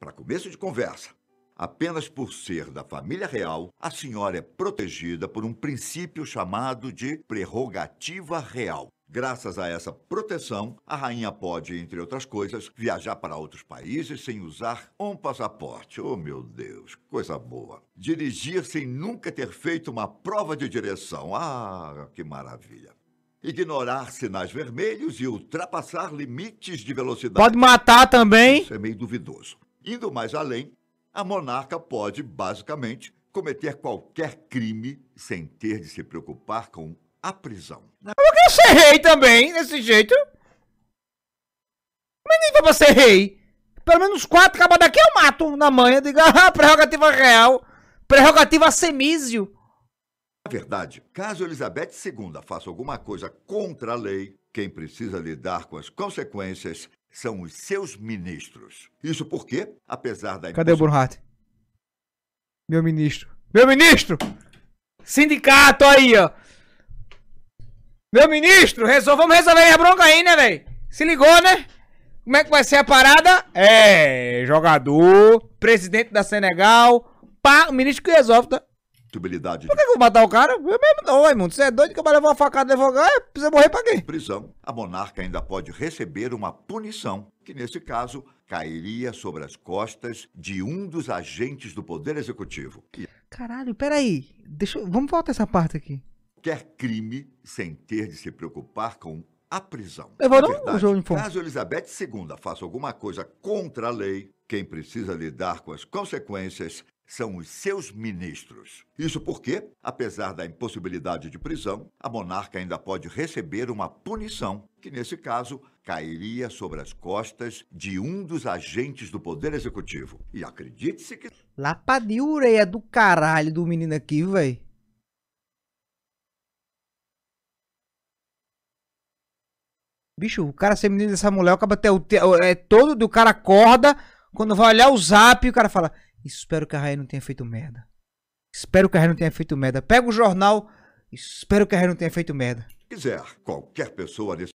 Para começo de conversa, apenas por ser da família real, a senhora é protegida por um princípio chamado de prerrogativa real. Graças a essa proteção, a rainha pode, entre outras coisas, viajar para outros países sem usar um passaporte. Oh, meu Deus, coisa boa. Dirigir sem nunca ter feito uma prova de direção. Ah, que maravilha. Ignorar sinais vermelhos e ultrapassar limites de velocidade. Pode matar também. Isso é meio duvidoso. Indo mais além, a monarca pode, basicamente, cometer qualquer crime sem ter de se preocupar com a prisão. Eu quero ser rei também, desse jeito. Mas nem pra ser rei. Pelo menos quatro cabas daqui eu mato na manhã. Diga, ah, prerrogativa real. Prerrogativa semísio. Na verdade, caso Elizabeth II faça alguma coisa contra a lei, quem precisa lidar com as consequências são os seus ministros. Isso porque, apesar da. Cadê o Brunhardt? Meu ministro. Meu ministro! Sindicato aí, ó! Meu ministro, resol... vamos resolver a bronca aí, né, velho? Se ligou, né? Como é que vai ser a parada? É, jogador, presidente da Senegal, pá, o ministro que resolve, tá? possibilidade. Por que, de... eu vou matar o cara? Eu mesmo não, Raimundo. Você é doido que eu levar uma facada de advogado? Precisa morrer pra quê? Prisão. A monarca ainda pode receber uma punição, que nesse caso cairia sobre as costas de um dos agentes do Poder Executivo. Que... Caralho, peraí. Deixa, vamos voltar essa parte aqui. Quer crime sem ter de se preocupar com a prisão. Eu vou Na verdade, um caso Elizabeth II faça alguma coisa contra a lei, quem precisa lidar com as consequências são os seus ministros. Isso porque, apesar da impossibilidade de prisão, a monarca ainda pode receber uma punição, que nesse caso cairia sobre as costas de um dos agentes do Poder Executivo. E acredite-se que. Lapa de ureia é do caralho do menino aqui, velho. Bicho, o cara ser menino dessa mulher, acaba até o. É todo do cara acorda, quando vai olhar o zap, o cara fala. Espero que a Raia não tenha feito merda. Espero que a Raia não tenha feito merda. Pega o jornal. Espero que a Raia não tenha feito merda. Quiser, qualquer pessoa nesse.